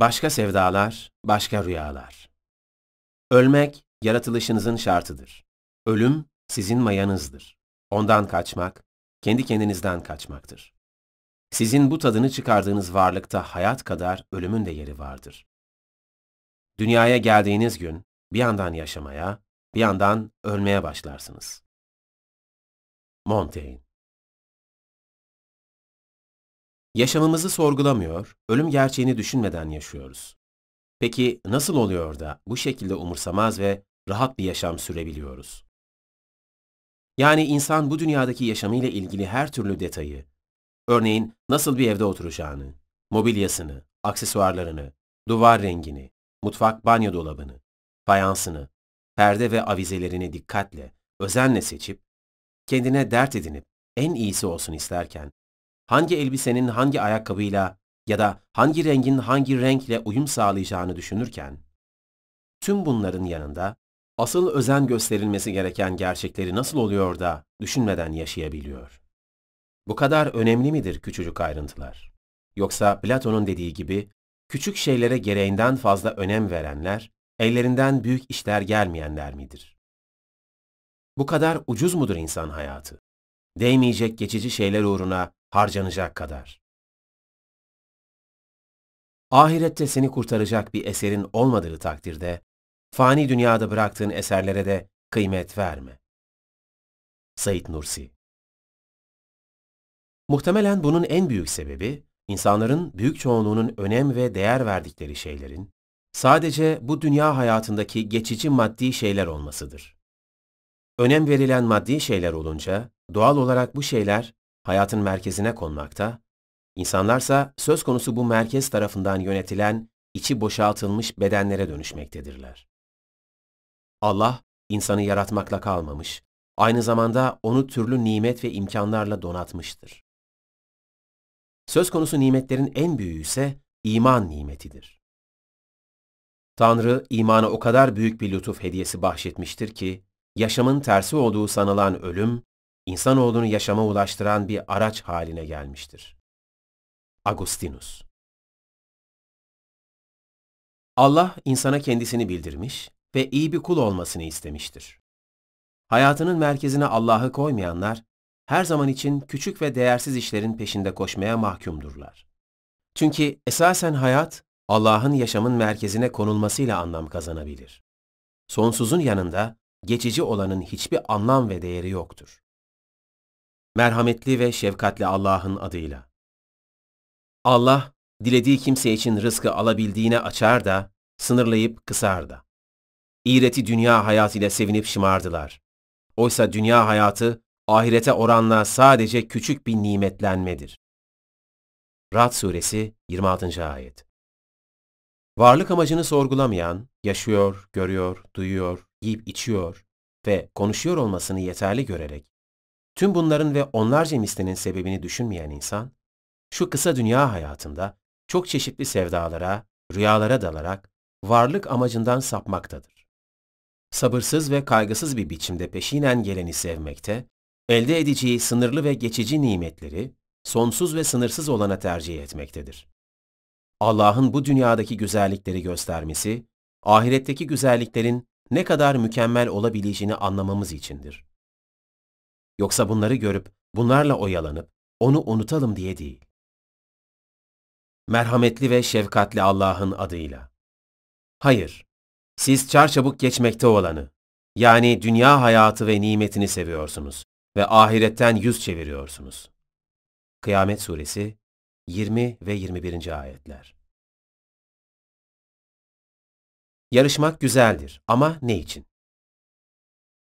Başka sevdalar, başka rüyalar. Ölmek, yaratılışınızın şartıdır. Ölüm, sizin mayanızdır. Ondan kaçmak, kendi kendinizden kaçmaktır. Sizin bu tadını çıkardığınız varlıkta hayat kadar ölümün de yeri vardır. Dünyaya geldiğiniz gün bir yandan yaşamaya, bir yandan ölmeye başlarsınız. Montaigne Yaşamımızı sorgulamıyor, ölüm gerçeğini düşünmeden yaşıyoruz. Peki nasıl oluyor da bu şekilde umursamaz ve rahat bir yaşam sürebiliyoruz? Yani insan bu dünyadaki yaşamıyla ilgili her türlü detayı, örneğin nasıl bir evde oturacağını, mobilyasını, aksesuarlarını, duvar rengini, mutfak banyo dolabını, fayansını, perde ve avizelerini dikkatle, özenle seçip, kendine dert edinip en iyisi olsun isterken, hangi elbisenin hangi ayakkabıyla ya da hangi rengin hangi renkle uyum sağlayacağını düşünürken, tüm bunların yanında asıl özen gösterilmesi gereken gerçekleri nasıl oluyor da düşünmeden yaşayabiliyor. Bu kadar önemli midir küçücük ayrıntılar? Yoksa Platon'un dediği gibi küçük şeylere gereğinden fazla önem verenler, ellerinden büyük işler gelmeyenler midir? Bu kadar ucuz mudur insan hayatı? Değmeyecek geçici şeyler uğruna harcanacak kadar. Ahirette seni kurtaracak bir eserin olmadığı takdirde, fani dünyada bıraktığın eserlere de kıymet verme. Said Nursi Muhtemelen bunun en büyük sebebi, insanların büyük çoğunluğunun önem ve değer verdikleri şeylerin, sadece bu dünya hayatındaki geçici maddi şeyler olmasıdır. Önem verilen maddi şeyler olunca, doğal olarak bu şeyler hayatın merkezine konmakta, insanlarsa söz konusu bu merkez tarafından yönetilen, içi boşaltılmış bedenlere dönüşmektedirler. Allah, insanı yaratmakla kalmamış, aynı zamanda onu türlü nimet ve imkanlarla donatmıştır. Söz konusu nimetlerin en büyüğü ise iman nimetidir. Tanrı imana o kadar büyük bir lütuf hediyesi bahşetmiştir ki, yaşamın tersi olduğu sanılan ölüm, insanoğlunu yaşama ulaştıran bir araç haline gelmiştir. Agustinus Allah insana kendisini bildirmiş ve iyi bir kul olmasını istemiştir. Hayatının merkezine Allah'ı koymayanlar, her zaman için küçük ve değersiz işlerin peşinde koşmaya mahkumdurlar. Çünkü esasen hayat, Allah'ın yaşamın merkezine konulmasıyla anlam kazanabilir. Sonsuzun yanında geçici olanın hiçbir anlam ve değeri yoktur merhametli ve şefkatli Allah'ın adıyla. Allah, dilediği kimse için rızkı alabildiğine açar da, sınırlayıp kısar da. İğreti dünya hayatıyla sevinip şımardılar. Oysa dünya hayatı, ahirete oranla sadece küçük bir nimetlenmedir. Rad Suresi 26. Ayet Varlık amacını sorgulamayan, yaşıyor, görüyor, duyuyor, yiyip içiyor ve konuşuyor olmasını yeterli görerek, Tüm bunların ve onlarca mislinin sebebini düşünmeyen insan, şu kısa dünya hayatında çok çeşitli sevdalara, rüyalara dalarak varlık amacından sapmaktadır. Sabırsız ve kaygısız bir biçimde peşinen geleni sevmekte, elde edeceği sınırlı ve geçici nimetleri sonsuz ve sınırsız olana tercih etmektedir. Allah'ın bu dünyadaki güzellikleri göstermesi, ahiretteki güzelliklerin ne kadar mükemmel olabileceğini anlamamız içindir. Yoksa bunları görüp, bunlarla oyalanıp, onu unutalım diye değil. Merhametli ve şefkatli Allah'ın adıyla. Hayır, siz çarçabuk geçmekte olanı, yani dünya hayatı ve nimetini seviyorsunuz ve ahiretten yüz çeviriyorsunuz. Kıyamet Suresi 20 ve 21. ayetler. Yarışmak güzeldir ama ne için?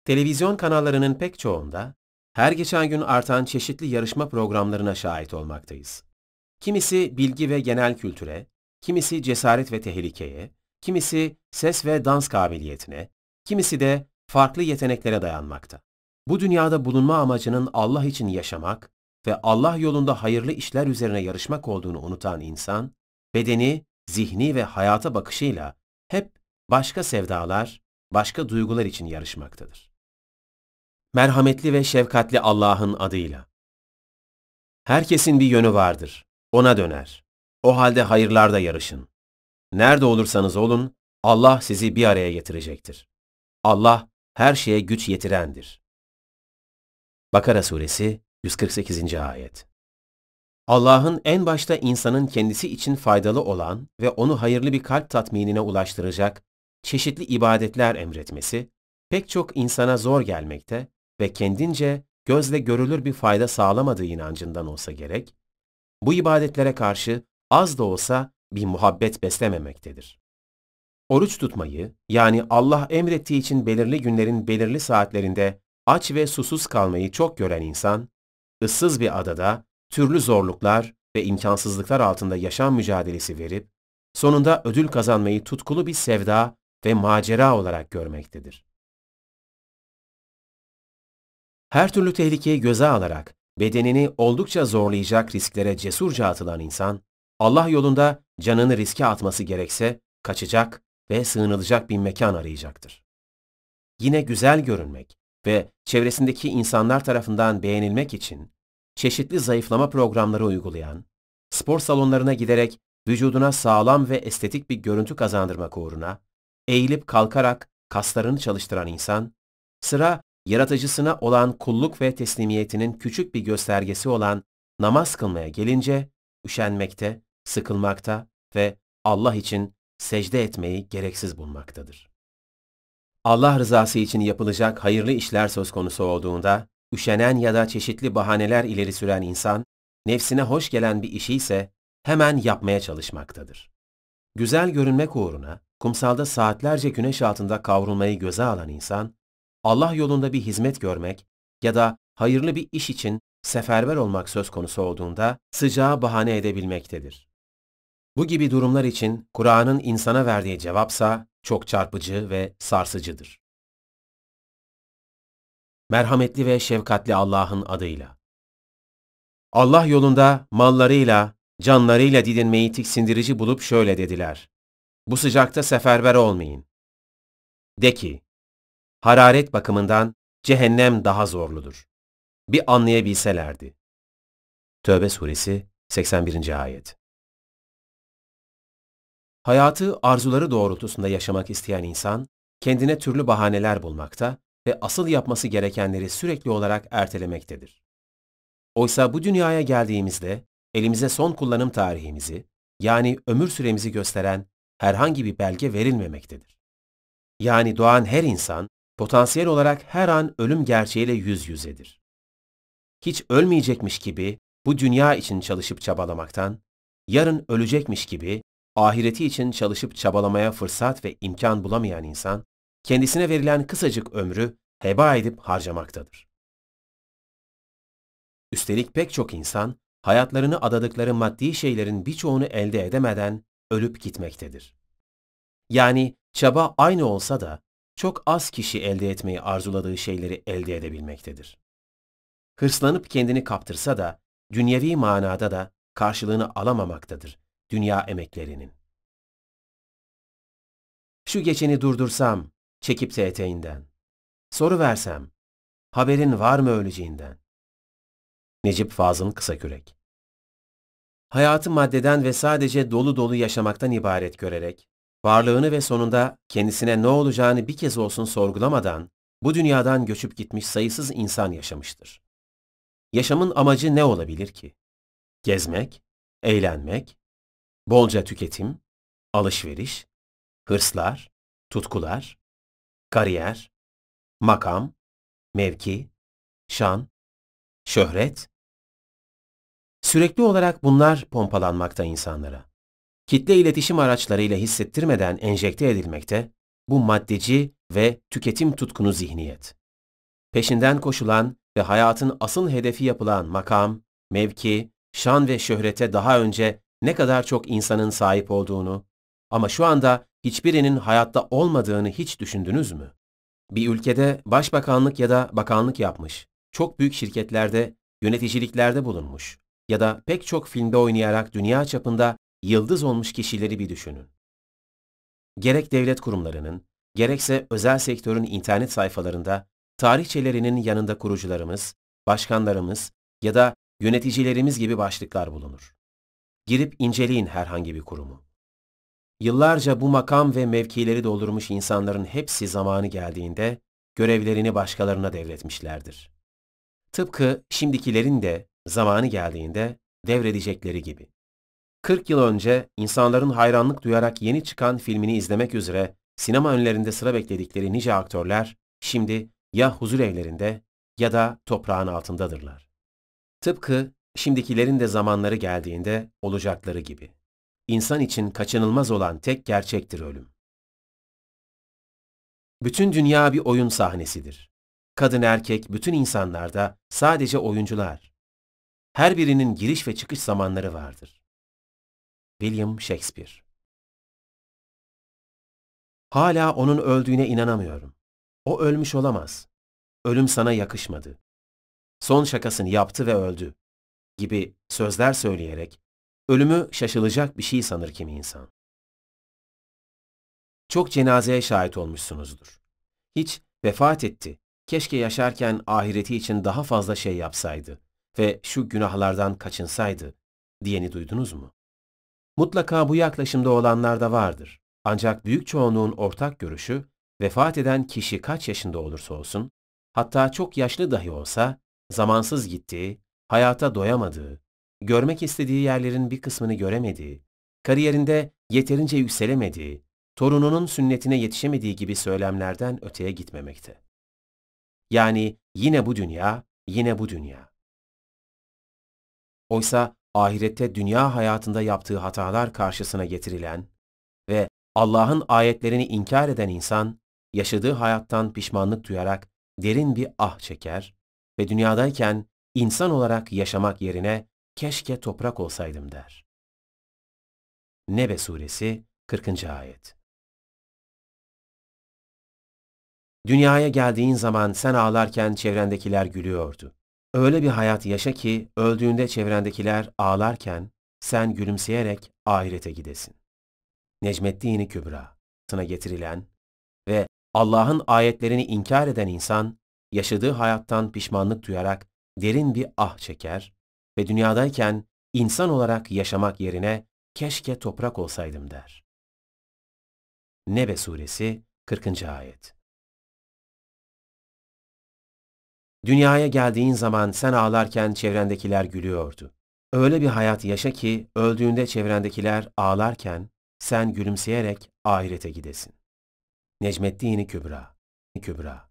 Televizyon kanallarının pek çoğunda her geçen gün artan çeşitli yarışma programlarına şahit olmaktayız. Kimisi bilgi ve genel kültüre, kimisi cesaret ve tehlikeye, kimisi ses ve dans kabiliyetine, kimisi de farklı yeteneklere dayanmakta. Bu dünyada bulunma amacının Allah için yaşamak ve Allah yolunda hayırlı işler üzerine yarışmak olduğunu unutan insan, bedeni, zihni ve hayata bakışıyla hep başka sevdalar, başka duygular için yarışmaktadır merhametli ve şefkatli Allah'ın adıyla. Herkesin bir yönü vardır. Ona döner. O halde hayırlarda yarışın. Nerede olursanız olun, Allah sizi bir araya getirecektir. Allah her şeye güç yetirendir. Bakara Suresi 148. Ayet Allah'ın en başta insanın kendisi için faydalı olan ve onu hayırlı bir kalp tatminine ulaştıracak çeşitli ibadetler emretmesi, pek çok insana zor gelmekte ve kendince gözle görülür bir fayda sağlamadığı inancından olsa gerek, bu ibadetlere karşı az da olsa bir muhabbet beslememektedir. Oruç tutmayı, yani Allah emrettiği için belirli günlerin belirli saatlerinde aç ve susuz kalmayı çok gören insan, ıssız bir adada türlü zorluklar ve imkansızlıklar altında yaşam mücadelesi verip, sonunda ödül kazanmayı tutkulu bir sevda ve macera olarak görmektedir. Her türlü tehlikeyi göze alarak bedenini oldukça zorlayacak risklere cesurca atılan insan, Allah yolunda canını riske atması gerekse kaçacak ve sığınılacak bir mekan arayacaktır. Yine güzel görünmek ve çevresindeki insanlar tarafından beğenilmek için çeşitli zayıflama programları uygulayan, spor salonlarına giderek vücuduna sağlam ve estetik bir görüntü kazandırmak uğruna eğilip kalkarak kaslarını çalıştıran insan, sıra yaratıcısına olan kulluk ve teslimiyetinin küçük bir göstergesi olan namaz kılmaya gelince üşenmekte, sıkılmakta ve Allah için secde etmeyi gereksiz bulmaktadır. Allah rızası için yapılacak hayırlı işler söz konusu olduğunda, üşenen ya da çeşitli bahaneler ileri süren insan, nefsine hoş gelen bir işi ise hemen yapmaya çalışmaktadır. Güzel görünmek uğruna kumsalda saatlerce güneş altında kavrulmayı göze alan insan, Allah yolunda bir hizmet görmek ya da hayırlı bir iş için seferber olmak söz konusu olduğunda sıcağı bahane edebilmektedir. Bu gibi durumlar için Kur'an'ın insana verdiği cevapsa çok çarpıcı ve sarsıcıdır. Merhametli ve şefkatli Allah'ın adıyla. Allah yolunda mallarıyla, canlarıyla didinmeyi tiksindirici bulup şöyle dediler. Bu sıcakta seferber olmayın. De ki, hararet bakımından cehennem daha zorludur. Bir anlayabilselerdi. Tövbe Suresi 81. Ayet Hayatı arzuları doğrultusunda yaşamak isteyen insan, kendine türlü bahaneler bulmakta ve asıl yapması gerekenleri sürekli olarak ertelemektedir. Oysa bu dünyaya geldiğimizde elimize son kullanım tarihimizi, yani ömür süremizi gösteren herhangi bir belge verilmemektedir. Yani doğan her insan potansiyel olarak her an ölüm gerçeğiyle yüz yüzedir. Hiç ölmeyecekmiş gibi bu dünya için çalışıp çabalamaktan, yarın ölecekmiş gibi ahireti için çalışıp çabalamaya fırsat ve imkan bulamayan insan, kendisine verilen kısacık ömrü heba edip harcamaktadır. Üstelik pek çok insan, hayatlarını adadıkları maddi şeylerin birçoğunu elde edemeden ölüp gitmektedir. Yani çaba aynı olsa da çok az kişi elde etmeyi arzuladığı şeyleri elde edebilmektedir. Hırslanıp kendini kaptırsa da, dünyevi manada da karşılığını alamamaktadır dünya emeklerinin. Şu geçeni durdursam, çekip de eteğinden. Soru versem, haberin var mı öleceğinden? Necip Fazıl Kısakürek Hayatı maddeden ve sadece dolu dolu yaşamaktan ibaret görerek, varlığını ve sonunda kendisine ne olacağını bir kez olsun sorgulamadan bu dünyadan göçüp gitmiş sayısız insan yaşamıştır. Yaşamın amacı ne olabilir ki? Gezmek, eğlenmek, bolca tüketim, alışveriş, hırslar, tutkular, kariyer, makam, mevki, şan, şöhret. Sürekli olarak bunlar pompalanmakta insanlara kitle iletişim araçlarıyla hissettirmeden enjekte edilmekte bu maddeci ve tüketim tutkunu zihniyet. Peşinden koşulan ve hayatın asıl hedefi yapılan makam, mevki, şan ve şöhrete daha önce ne kadar çok insanın sahip olduğunu ama şu anda hiçbirinin hayatta olmadığını hiç düşündünüz mü? Bir ülkede başbakanlık ya da bakanlık yapmış, çok büyük şirketlerde, yöneticiliklerde bulunmuş ya da pek çok filmde oynayarak dünya çapında yıldız olmuş kişileri bir düşünün. Gerek devlet kurumlarının, gerekse özel sektörün internet sayfalarında tarihçelerinin yanında kurucularımız, başkanlarımız ya da yöneticilerimiz gibi başlıklar bulunur. Girip inceleyin herhangi bir kurumu. Yıllarca bu makam ve mevkileri doldurmuş insanların hepsi zamanı geldiğinde görevlerini başkalarına devretmişlerdir. Tıpkı şimdikilerin de zamanı geldiğinde devredecekleri gibi. 40 yıl önce insanların hayranlık duyarak yeni çıkan filmini izlemek üzere sinema önlerinde sıra bekledikleri nice aktörler şimdi ya huzur evlerinde ya da toprağın altındadırlar. Tıpkı şimdikilerin de zamanları geldiğinde olacakları gibi. İnsan için kaçınılmaz olan tek gerçektir ölüm. Bütün dünya bir oyun sahnesidir. Kadın erkek bütün insanlarda sadece oyuncular. Her birinin giriş ve çıkış zamanları vardır. William Shakespeare Hala onun öldüğüne inanamıyorum. O ölmüş olamaz. Ölüm sana yakışmadı. Son şakasını yaptı ve öldü. Gibi sözler söyleyerek ölümü şaşılacak bir şey sanır kimi insan. Çok cenazeye şahit olmuşsunuzdur. Hiç vefat etti, keşke yaşarken ahireti için daha fazla şey yapsaydı ve şu günahlardan kaçınsaydı diyeni duydunuz mu? Mutlaka bu yaklaşımda olanlar da vardır. Ancak büyük çoğunluğun ortak görüşü, vefat eden kişi kaç yaşında olursa olsun, hatta çok yaşlı dahi olsa, zamansız gittiği, hayata doyamadığı, görmek istediği yerlerin bir kısmını göremediği, kariyerinde yeterince yükselemediği, torununun sünnetine yetişemediği gibi söylemlerden öteye gitmemekte. Yani yine bu dünya, yine bu dünya. Oysa ahirette dünya hayatında yaptığı hatalar karşısına getirilen ve Allah'ın ayetlerini inkar eden insan, yaşadığı hayattan pişmanlık duyarak derin bir ah çeker ve dünyadayken insan olarak yaşamak yerine keşke toprak olsaydım der. Nebe Suresi 40. Ayet Dünyaya geldiğin zaman sen ağlarken çevrendekiler gülüyordu. Öyle bir hayat yaşa ki öldüğünde çevrendekiler ağlarken sen gülümseyerek ahirete gidesin. Necmettin Kübra sına getirilen ve Allah'ın ayetlerini inkar eden insan yaşadığı hayattan pişmanlık duyarak derin bir ah çeker ve dünyadayken insan olarak yaşamak yerine keşke toprak olsaydım der. Nebe suresi 40. ayet. Dünyaya geldiğin zaman sen ağlarken çevrendekiler gülüyordu. Öyle bir hayat yaşa ki öldüğünde çevrendekiler ağlarken sen gülümseyerek ahirete gidesin. Necmettin Kübra Kübra